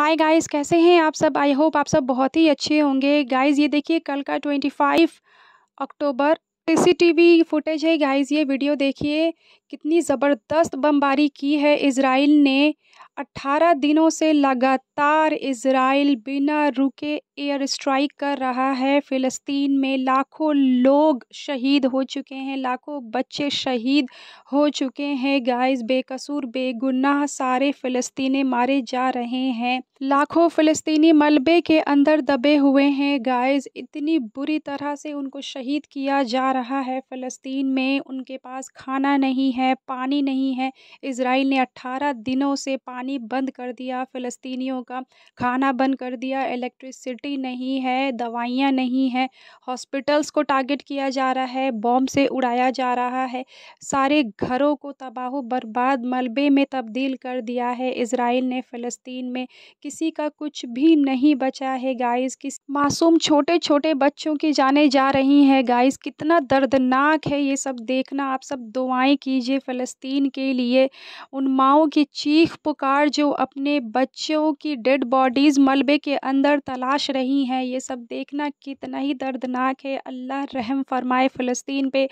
hi guys कैसे हैं आप सब आई होप आप सब बहुत ही अच्छे होंगे गाइस ये देखिए कल का twenty five October CCTV footage है गाइस ये वीडियो देखिए कितनी ज़बरदस्त बमबारी की है इसराइल ने अट्ठारह दिनों से लगातार इसराइल बिना रुके एयर स्ट्राइक कर रहा है फ़िलिस्तीन में लाखों लोग शहीद हो चुके हैं लाखों बच्चे शहीद हो चुके हैं गाइस बेकसूर बेगुनाह सारे फ़िलिस्तीनी मारे जा रहे हैं लाखों फ़िलिस्तीनी मलबे के अंदर दबे हुए हैं गाइस इतनी बुरी तरह से उनको शहीद किया जा रहा है फलस्तीन में उनके पास खाना नहीं है पानी नहीं है इसराइल ने अट्ठारह दिनों से पानी पानी बंद कर दिया फ़िलिस्तीनियों का खाना बंद कर दिया इलेक्ट्रिसिटी नहीं है दवाइयाँ नहीं हैं हॉस्पिटल्स को टारगेट किया जा रहा है बॉम्ब से उड़ाया जा रहा है सारे घरों को तबाह बर्बाद मलबे में तब्दील कर दिया है इसराइल ने फ़लस्तीन में किसी का कुछ भी नहीं बचा है गाइस किस मासूम छोटे छोटे बच्चों की जाने जा रही हैं गाइस कितना दर्दनाक है ये सब देखना आप सब दुआएं कीजिए फ़लस्तीन के लिए उन माओ की चीख पुकार सरकार जो अपने बच्चों की डेड बॉडीज़ मलबे के अंदर तलाश रही हैं ये सब देखना कितना ही दर्दनाक है अल्लाह रहम फरमाए फ़लस्तीन पे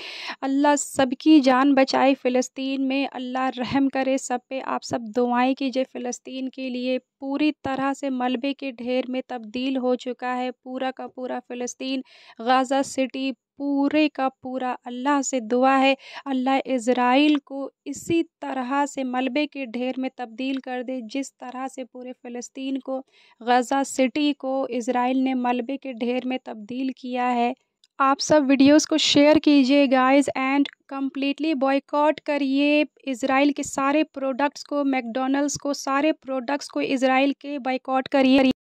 अल्लाह सबकी जान बचाए फ़लस्तीन में अल्लाह रहम करे सब पे आप सब दुआएं कीजिए फ़लस्तीन के लिए पूरी तरह से मलबे के ढेर में तब्दील हो चुका है पूरा का पूरा फ़लस्तीन गाज़ा सिटी पूरे का पूरा अल्लाह से दुआ है अल्लाह इज़राइल को इसी तरह से मलबे के ढेर में तब्दील कर दे जिस तरह से पूरे फ़लस्तीन को गज़ा सिटी को इज़राइल ने मलबे के ढेर में तब्दील किया है आप सब वीडियोस को शेयर कीजिए गाइस एंड कम्प्लीटली बॉयकॉट करिए इसराइल के सारे प्रोडक्ट्स को मैकडोनल्ड्स को सारे प्रोडक्ट्स को इसराइल के बॉयकॉट करिए